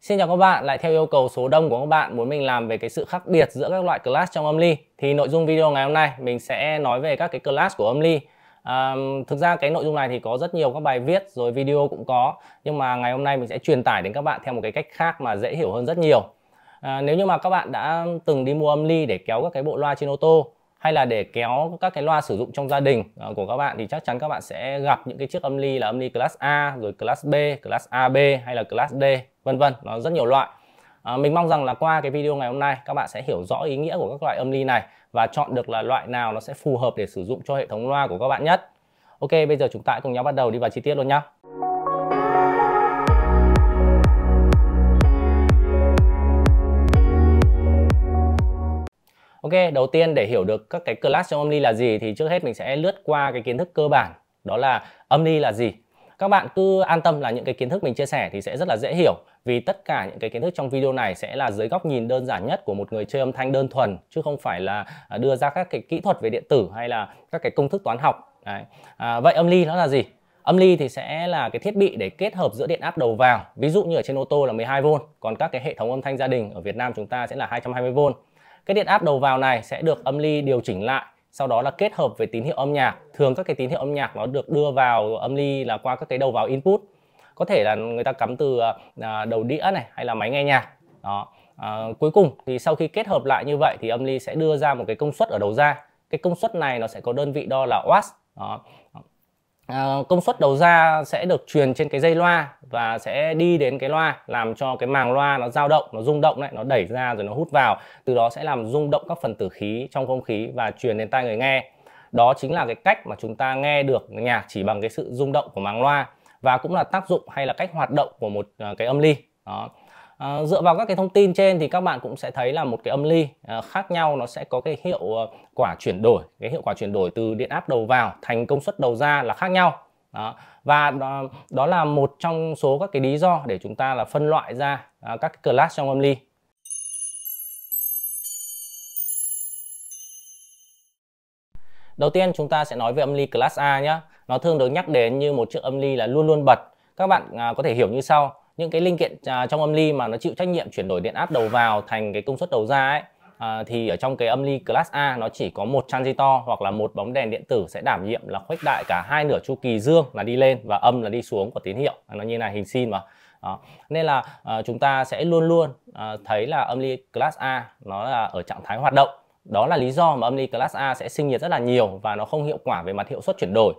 Xin chào các bạn, lại theo yêu cầu số đông của các bạn muốn mình làm về cái sự khác biệt giữa các loại class trong âm ly thì nội dung video ngày hôm nay mình sẽ nói về các cái class của âm ly à, Thực ra cái nội dung này thì có rất nhiều các bài viết rồi video cũng có nhưng mà ngày hôm nay mình sẽ truyền tải đến các bạn theo một cái cách khác mà dễ hiểu hơn rất nhiều à, Nếu như mà các bạn đã từng đi mua âm ly để kéo các cái bộ loa trên ô tô hay là để kéo các cái loa sử dụng trong gia đình ờ, của các bạn thì chắc chắn các bạn sẽ gặp những cái chiếc âm ly là âm ly class A rồi class B, class AB hay là class D vân vân nó rất nhiều loại à, mình mong rằng là qua cái video ngày hôm nay các bạn sẽ hiểu rõ ý nghĩa của các loại âm ly này và chọn được là loại nào nó sẽ phù hợp để sử dụng cho hệ thống loa của các bạn nhất ok bây giờ chúng ta cùng nhau bắt đầu đi vào chi tiết luôn nhé Ok, đầu tiên để hiểu được các cái class trong âm ly là gì thì trước hết mình sẽ lướt qua cái kiến thức cơ bản đó là âm ly là gì. Các bạn cứ an tâm là những cái kiến thức mình chia sẻ thì sẽ rất là dễ hiểu vì tất cả những cái kiến thức trong video này sẽ là dưới góc nhìn đơn giản nhất của một người chơi âm thanh đơn thuần chứ không phải là à, đưa ra các cái kỹ thuật về điện tử hay là các cái công thức toán học. Đấy. À, vậy âm ly nó là gì? Âm ly thì sẽ là cái thiết bị để kết hợp giữa điện áp đầu vào, ví dụ như ở trên ô tô là 12V, còn các cái hệ thống âm thanh gia đình ở Việt Nam chúng ta sẽ là 220V. Cái điện áp đầu vào này sẽ được âm ly điều chỉnh lại sau đó là kết hợp với tín hiệu âm nhạc. Thường các cái tín hiệu âm nhạc nó được đưa vào âm ly là qua các cái đầu vào input. Có thể là người ta cắm từ à, đầu đĩa này hay là máy nghe nhạc. Đó. À, cuối cùng thì sau khi kết hợp lại như vậy thì âm ly sẽ đưa ra một cái công suất ở đầu ra. Cái công suất này nó sẽ có đơn vị đo là watt. Đó. Ờ, công suất đầu ra sẽ được truyền trên cái dây loa và sẽ đi đến cái loa làm cho cái màng loa nó dao động nó rung động đấy nó đẩy ra rồi nó hút vào từ đó sẽ làm rung động các phần tử khí trong không khí và truyền đến tai người nghe đó chính là cái cách mà chúng ta nghe được nhạc chỉ bằng cái sự rung động của màng loa và cũng là tác dụng hay là cách hoạt động của một ờ, cái âm ly đó À, dựa vào các cái thông tin trên thì các bạn cũng sẽ thấy là một cái âm ly à, khác nhau nó sẽ có cái hiệu ờ, quả chuyển đổi, cái hiệu quả chuyển đổi từ điện áp đầu vào thành công suất đầu ra là khác nhau. Đó. Và đó, đó là một trong số các cái lý do để chúng ta là phân loại ra à, các cái class trong âm ly. Đầu tiên chúng ta sẽ nói về âm ly class A nhé. Nó thường được nhắc đến như một chiếc âm ly là luôn luôn bật. Các bạn à, có thể hiểu như sau những cái linh kiện à, trong âm ly mà nó chịu trách nhiệm chuyển đổi điện áp đầu vào thành cái công suất đầu ra ấy à, thì ở trong cái âm ly class A nó chỉ có một transistor hoặc là một bóng đèn điện tử sẽ đảm nhiệm là khuếch đại cả hai nửa chu kỳ dương là đi lên và âm là đi xuống của tín hiệu nó như là hình sin mà đó. nên là à, chúng ta sẽ luôn luôn à, thấy là âm ly class A nó là ở trạng thái hoạt động đó là lý do mà âm ly class A sẽ sinh nhiệt rất là nhiều và nó không hiệu quả về mặt hiệu suất chuyển đổi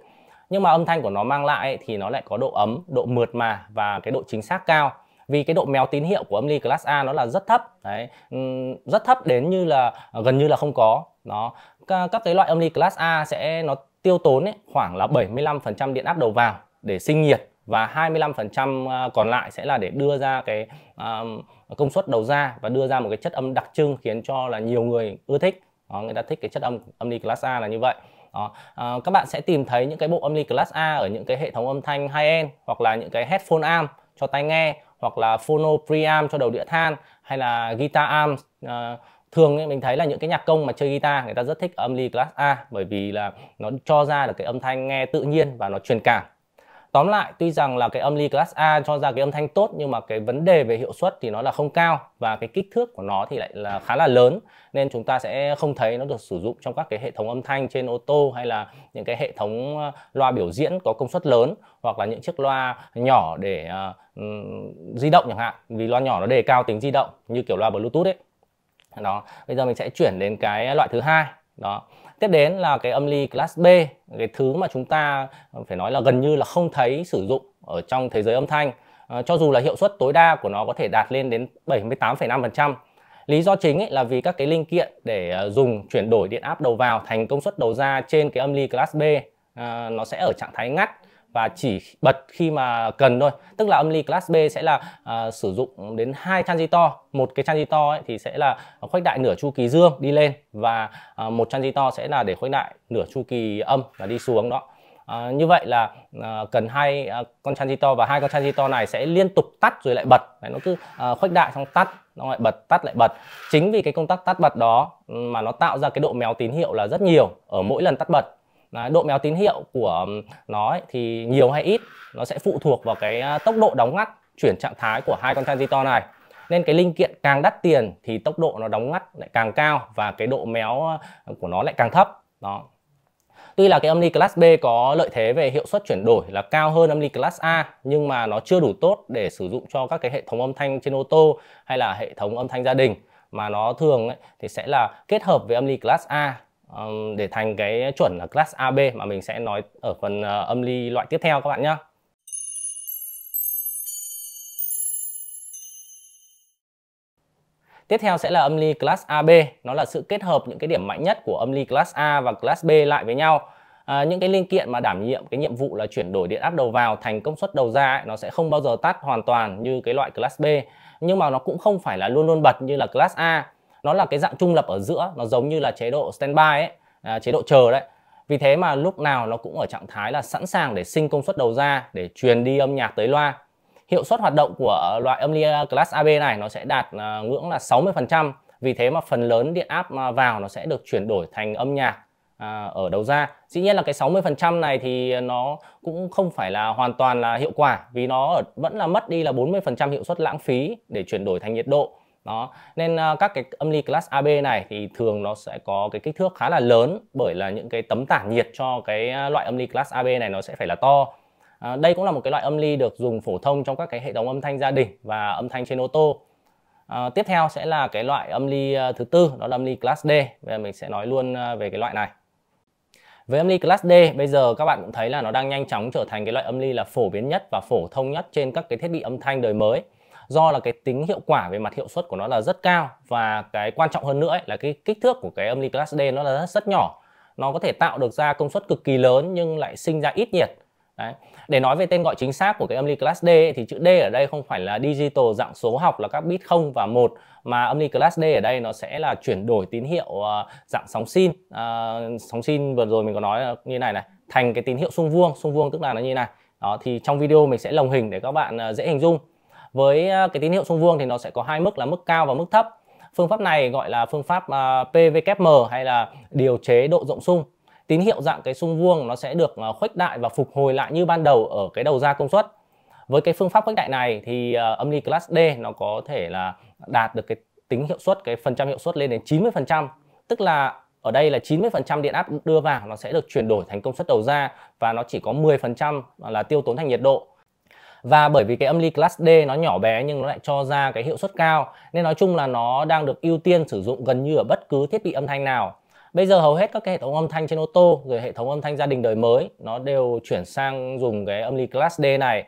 nhưng mà âm thanh của nó mang lại ấy, thì nó lại có độ ấm độ mượt mà và cái độ chính xác cao vì cái độ méo tín hiệu của âm ly class A nó là rất thấp đấy rất thấp đến như là gần như là không có nó các cái loại âm ly class A sẽ nó tiêu tốn ấy, khoảng là 75% điện áp đầu vào để sinh nhiệt và 25% à, còn lại sẽ là để đưa ra cái um, công suất đầu ra và đưa ra một cái chất âm đặc trưng khiến cho là nhiều người ưa thích đó, người ta thích cái chất âm âm ly class A là như vậy đó à, các bạn sẽ tìm thấy những cái bộ âm ly class A ở những cái hệ thống âm thanh high end hoặc là những cái headphone arm cho tai nghe hoặc là phono preamp cho đầu đĩa than hay là guitar arm à, thường ấy, mình thấy là những cái nhạc công mà chơi guitar người ta rất thích âm ly class A bởi vì là nó cho ra được cái âm thanh nghe tự nhiên và nó truyền cảm tóm lại tuy rằng là cái âm ly class A cho ra cái âm thanh tốt nhưng mà cái vấn đề về hiệu suất thì nó là không cao và cái kích thước của nó thì lại là khá là lớn nên chúng ta sẽ không thấy nó được sử dụng trong các cái hệ thống âm thanh trên ô tô hay là những cái hệ thống ờ, loa biểu diễn có công suất lớn hoặc là những chiếc loa nhỏ để uh, di động chẳng hạn vì loa nhỏ nó đề cao tính di động như kiểu loa bluetooth ấy đó bây giờ mình sẽ chuyển đến cái loại thứ hai đó tiếp đến là cái âm ly class B cái thứ mà chúng ta phải nói là gần như là không thấy sử dụng ở trong thế giới âm thanh à, cho dù là hiệu suất tối đa của nó có thể đạt lên đến 78,5% lý do chính ấy là vì các cái linh kiện để à, dùng chuyển đổi điện áp đầu vào thành công suất đầu ra trên cái âm ly class B à, nó sẽ ở trạng thái ngắt và chỉ bật khi mà cần thôi tức là âm ly class B sẽ là à, sử dụng đến hai transistor một cái transistor ấy thì sẽ là khuếch đại nửa chu kỳ dương đi lên và à, một transistor sẽ là để khuếch đại nửa chu kỳ âm và đi xuống đó À, như vậy là à, cần hai à, con transistor và hai con transistor này sẽ liên tục tắt rồi lại bật Đấy, nó cứ à, khuếch đại xong tắt nó lại bật tắt lại bật chính vì cái công tắc tắt bật đó mà nó tạo ra cái độ méo tín hiệu là rất nhiều ở mỗi lần tắt bật Đấy, độ méo tín hiệu của nó ấy, thì nhiều hay ít nó sẽ phụ thuộc vào cái à, tốc độ đóng ngắt chuyển trạng thái của hai con transistor này nên cái linh kiện càng đắt tiền thì tốc độ nó đóng ngắt lại càng cao và cái độ méo à, của nó lại càng thấp đó Tuy là cái âm ly Class B có lợi thế về hiệu suất chuyển đổi là cao hơn âm ly Class A nhưng mà nó chưa đủ tốt để sử dụng cho các cái hệ thống âm thanh trên ô tô hay là hệ thống âm thanh gia đình mà nó thường ấy, thì sẽ là kết hợp với âm ly Class A um, để thành cái chuẩn là class AB mà mình sẽ nói ở phần uh, âm ly loại tiếp theo các bạn nhé. Tiếp theo sẽ là âm ly class AB, nó là sự kết hợp những cái điểm mạnh nhất của âm ly class A và class B lại với nhau. À, những cái linh kiện mà đảm nhiệm cái nhiệm vụ là chuyển đổi điện áp đầu vào thành công suất đầu ra ấy, nó sẽ không bao giờ tắt hoàn toàn như cái loại class B nhưng mà nó cũng không phải là luôn luôn bật như là class A nó là cái dạng trung lập ở giữa nó giống như là chế độ standby ấy à, chế độ chờ đấy vì thế mà lúc nào nó cũng ở trạng thái là sẵn sàng để sinh công suất đầu ra để truyền đi âm nhạc tới loa hiệu suất hoạt động của loại âm ly à, class AB này nó sẽ đạt à, ngưỡng là 60% vì thế mà phần lớn điện áp à, vào nó sẽ được chuyển đổi thành âm nhạc à, ở đầu ra dĩ nhiên là cái 60% này thì nó cũng không phải là hoàn toàn là hiệu quả vì nó vẫn là mất đi là 40% hiệu suất lãng phí để chuyển đổi thành nhiệt độ đó nên uh, các cái âm ly class AB này thì thường nó sẽ có cái kích thước khá là lớn bởi là những cái tấm tản nhiệt cho cái à, loại âm ly class AB này nó sẽ phải là to à, đây cũng là một cái loại âm ly được dùng phổ thông trong các cái hệ thống âm thanh gia đình và âm thanh trên ô tô à, tiếp theo sẽ là cái loại âm ly à, thứ tư đó là âm ly class D và mình sẽ nói luôn về cái loại này với âm ly class D bây giờ các bạn cũng thấy là nó đang nhanh chóng trở thành cái loại âm ly là phổ biến nhất và phổ thông nhất trên các cái thiết bị âm thanh đời mới do là cái tính hiệu quả về mặt hiệu suất của nó là rất cao và cái quan trọng hơn nữa ấy, là cái kích thước của cái âm ly class D nó là rất, rất nhỏ nó có thể tạo được ra công suất cực kỳ lớn nhưng lại sinh ra ít nhiệt Đấy. Để nói về tên gọi chính xác của cái âm ly class D ấy, thì chữ D ở đây không phải là digital dạng số học là các bit 0 và 1 mà âm ly class D ở đây nó sẽ là chuyển đổi tín hiệu uh, dạng sóng sin. Uh, sóng sin vừa rồi mình có nói như này này, thành cái tín hiệu xung vuông, xung vuông tức là nó như này. Đó thì trong video mình sẽ lồng hình để các bạn uh, dễ hình dung với à, cái tín hiệu xung vuông thì nó sẽ có hai mức là mức cao và mức thấp phương pháp này gọi là phương pháp à, PVKM hay là điều chế độ rộng xung tín hiệu dạng cái xung vuông nó sẽ được à, khuếch đại và phục hồi lại như ban đầu ở cái đầu ra công suất với cái phương pháp khuếch đại này thì âm ly class D nó có thể là đạt được cái tính hiệu suất cái phần trăm hiệu suất lên đến 90% tức là ở đây là 90% điện áp đưa vào nó sẽ được chuyển đổi thành công suất đầu ra và nó chỉ có 10% là tiêu tốn thành nhiệt độ và bởi vì cái âm ly class D nó nhỏ bé nhưng nó lại cho ra cái hiệu suất cao nên nói chung là nó đang được ưu tiên sử dụng gần như ở bất cứ thiết bị âm thanh nào bây giờ hầu hết các cái hệ thống âm thanh trên ô tô rồi hệ thống âm thanh gia đình đời mới nó đều chuyển sang dùng cái âm ly class D này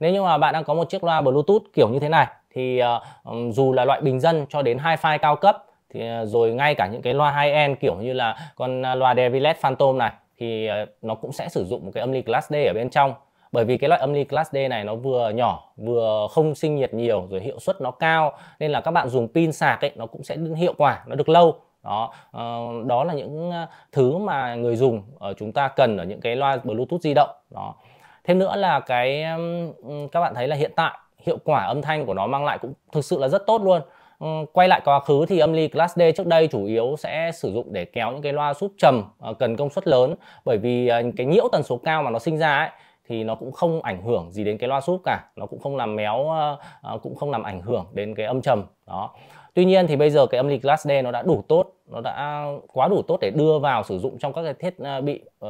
nếu như mà bạn đang có một chiếc loa bluetooth kiểu như thế này thì uh, dù là loại bình dân cho đến hi-fi cao cấp thì uh, rồi ngay cả những cái loa hai end kiểu như là con ờ, loa Devilet Phantom này thì uh, nó cũng sẽ sử dụng một cái âm ly class D ở bên trong bởi vì cái loại âm ly class D này nó vừa nhỏ vừa không sinh nhiệt nhiều rồi hiệu suất nó cao nên là các bạn dùng pin sạc ấy nó cũng sẽ hiệu quả nó được lâu đó ờ, đó là những ờ, thứ mà người dùng ờ, chúng ta cần ở những cái loa bluetooth di động đó thêm nữa là cái các bạn thấy là hiện tại hiệu quả âm thanh của nó mang lại cũng thực sự là rất tốt luôn quay lại quá khứ thì âm ly Class D trước đây chủ yếu sẽ sử dụng để kéo những cái loa sút trầm cần công suất lớn bởi vì cái nhiễu tần số cao mà nó sinh ra ấy thì nó cũng không ảnh hưởng gì đến cái loa súp cả nó cũng không làm méo ờ, ờ, cũng không làm ảnh hưởng đến cái âm trầm đó tuy nhiên thì bây giờ cái âm ly glass D nó đã đủ tốt nó đã quá đủ tốt để đưa vào sử dụng trong các cái thiết ờ, bị uh,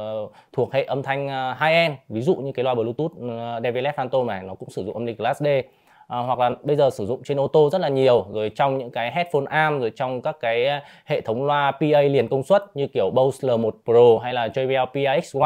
thuộc hệ âm thanh uh, high end ví dụ như cái loa bluetooth uh, Devil's Phantom này nó cũng sử dụng âm ly glass D À, hoặc là bây giờ sử dụng trên ô tô rất là nhiều rồi trong những cái headphone arm rồi trong các cái hệ thống loa PA liền công suất như kiểu Bose L1 Pro hay là JBL px 1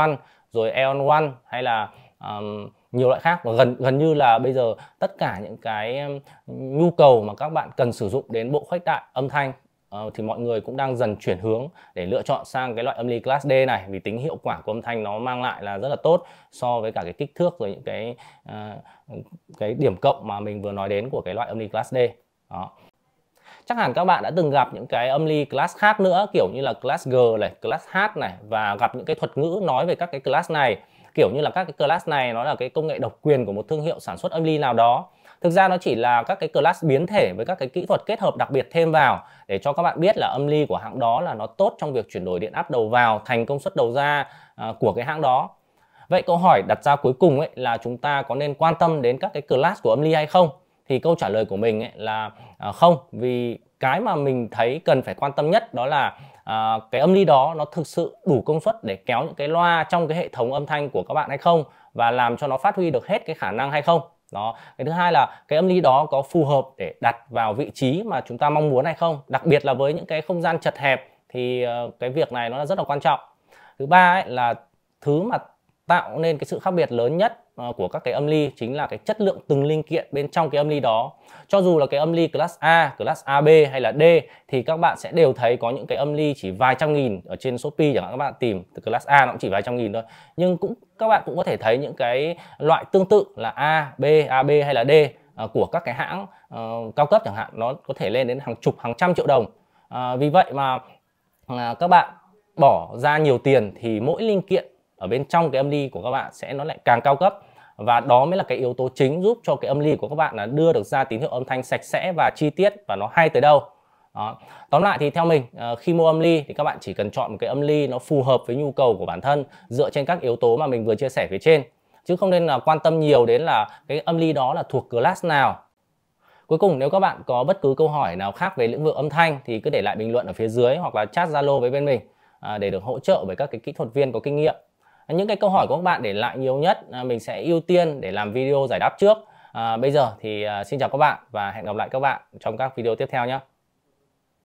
rồi Eon One hay là um, nhiều loại khác và gần gần như là bây giờ tất cả những cái nhu cầu mà các bạn cần sử dụng đến bộ khuếch đại âm thanh uh, thì mọi người cũng đang dần chuyển hướng để lựa chọn sang cái loại âm ly class D này vì tính hiệu quả của âm thanh nó mang lại là rất là tốt so với cả cái kích thước rồi những cái uh, cái điểm cộng mà mình vừa nói đến của cái loại âm ly class D đó chắc hẳn các bạn đã từng gặp những cái âm ly class khác nữa kiểu như là class G này, class H này và gặp những cái thuật ngữ nói về các cái class này kiểu như là các cái class này nó là cái công nghệ độc quyền của một thương hiệu sản xuất âm ly nào đó thực ra nó chỉ là các cái class biến thể với các cái kỹ thuật kết hợp đặc biệt thêm vào để cho các bạn biết là âm ly của hãng đó là nó tốt trong việc chuyển đổi điện áp đầu vào thành công suất đầu ra à, của cái hãng đó vậy câu hỏi đặt ra cuối cùng ấy là chúng ta có nên quan tâm đến các cái class của âm ly hay không thì câu trả lời của mình ấy là à, không vì cái mà mình thấy cần phải quan tâm nhất đó là à, cái âm ly đó nó thực sự đủ công suất để kéo những cái loa trong cái hệ thống âm thanh của các bạn hay không và làm cho nó phát huy được hết cái khả năng hay không đó cái thứ hai là cái âm ly đó có phù hợp để đặt vào vị trí mà chúng ta mong muốn hay không đặc biệt là với những cái không gian chật hẹp thì ờ, cái việc này nó rất là quan trọng thứ ba ấy là thứ mà tạo nên cái sự khác biệt lớn nhất ờ, của các cái âm ly chính là cái chất lượng từng linh kiện bên trong cái âm ly đó. Cho dù là cái âm ly class A, class AB hay là D thì các bạn sẽ đều thấy có những cái âm ly chỉ vài trăm nghìn ở trên Shopee chẳng hạn các bạn tìm từ class A nó cũng chỉ vài trăm nghìn thôi. Nhưng cũng các bạn cũng có thể thấy những cái loại tương tự là A, B, AB hay là D ờ, của các cái hãng uh, cao cấp chẳng hạn nó có thể lên đến hàng chục hàng trăm triệu đồng. Uh, vì vậy mà uh, các bạn bỏ ra nhiều tiền thì mỗi linh kiện ở bên trong cái âm ly của các bạn sẽ nó lại càng cao cấp và đó mới là cái yếu tố chính giúp cho cái âm ly của các bạn là đưa được ra tín hiệu âm thanh sạch sẽ và chi tiết và nó hay tới đâu đó. Tóm lại thì theo mình ờ, khi mua âm ly thì các bạn chỉ cần chọn một cái âm ly nó phù hợp với nhu cầu của bản thân dựa trên các yếu tố mà mình vừa chia sẻ phía trên chứ không nên là quan tâm nhiều đến là cái âm ly đó là thuộc class nào Cuối cùng nếu các bạn có bất cứ câu hỏi nào khác về lĩnh vực âm thanh thì cứ để lại bình luận ở phía dưới hoặc là chat Zalo với bên mình à, để được hỗ trợ bởi các cái kỹ thuật viên có kinh nghiệm những cái câu hỏi của các bạn để lại nhiều nhất à, mình sẽ ưu tiên để làm video giải đáp trước à, bây giờ thì à, xin chào các bạn và hẹn gặp lại các bạn trong các video tiếp theo nhé